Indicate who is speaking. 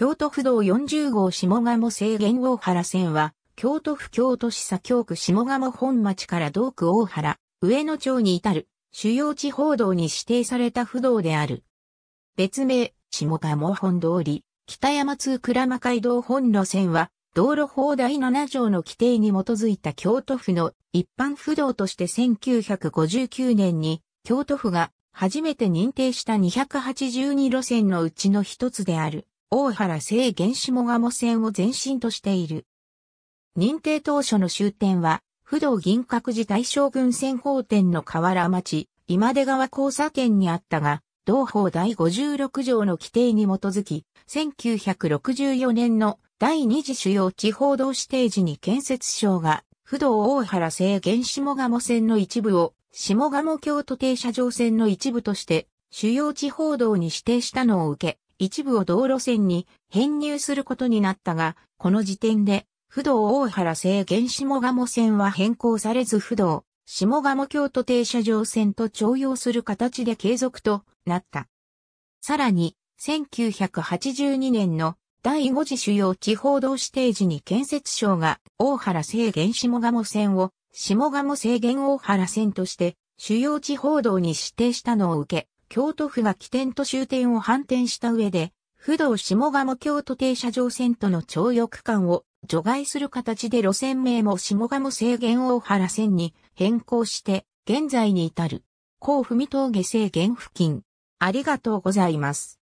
Speaker 1: 京都府道40号下鴨制限大原線は、京都府京都市左京区下鴨本町から道区大原、上野町に至る、主要地方道に指定された府道である。別名、下鴨本通り、北山通鞍馬街道本路線は、道路法第7条の規定に基づいた京都府の一般府道として1959年に、京都府が初めて認定した282路線のうちの一つである。大原聖原子もがも線を前身としている。認定当初の終点は、不動銀閣寺大将軍線法店の河原町、今出川交差点にあったが、同法第56条の規定に基づき、1964年の第二次主要地方道指定時に建設省が、不動大原聖原子もがも線の一部を、下鴨京都停車場線の一部として、主要地方道に指定したのを受け、一部を道路線に編入することになったが、この時点で、不動大原制限下鴨線は変更されず不動、下鴨京都停車場線と徴用する形で継続となった。さらに、1982年の第5次主要地方道指定時に建設省が大原制限下鴨線を下鴨制限大原線として主要地方道に指定したのを受け、京都府が起点と終点を反転した上で、不動下鴨京都停車場線との徴用区間を除外する形で路線名も下鴨制限大原線に変更して、現在に至る。甲府見峠制限付近。ありがとうございます。